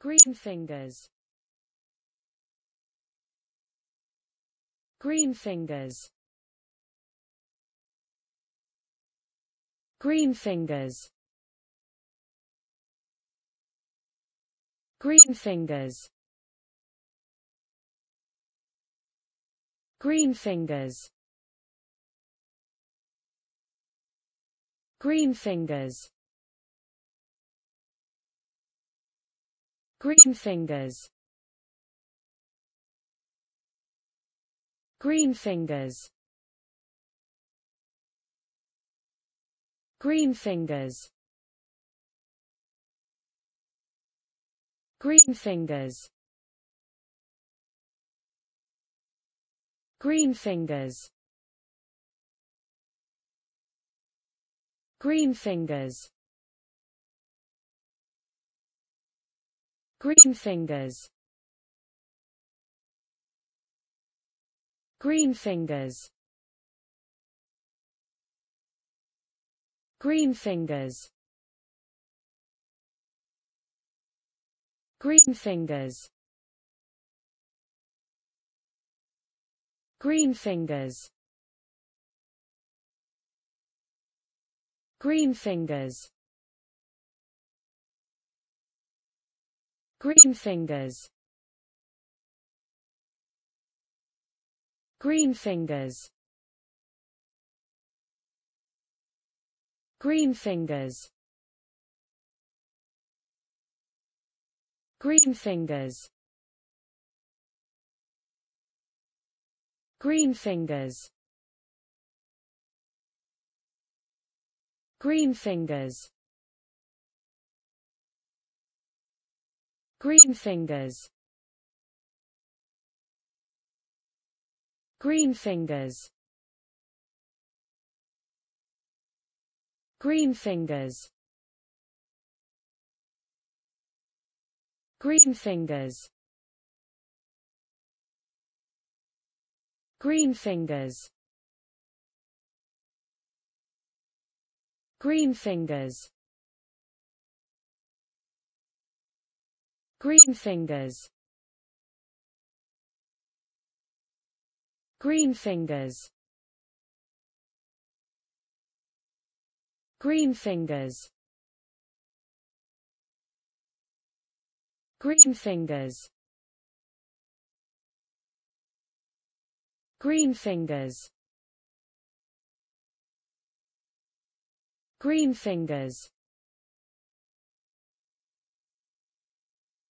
Green fingers. Green fingers. Green fingers. Green fingers. Green fingers. Green fingers. Green fingers Green fingers Green fingers Green fingers Green fingers Green fingers Green fingers Green fingers Green fingers Green fingers Green fingers Green fingers Green fingers Green fingers Green fingers Green fingers Green fingers Green fingers Green fingers Green fingers Green fingers Green fingers Green fingers Green fingers Green fingers Green fingers Green fingers Green fingers Green fingers Green fingers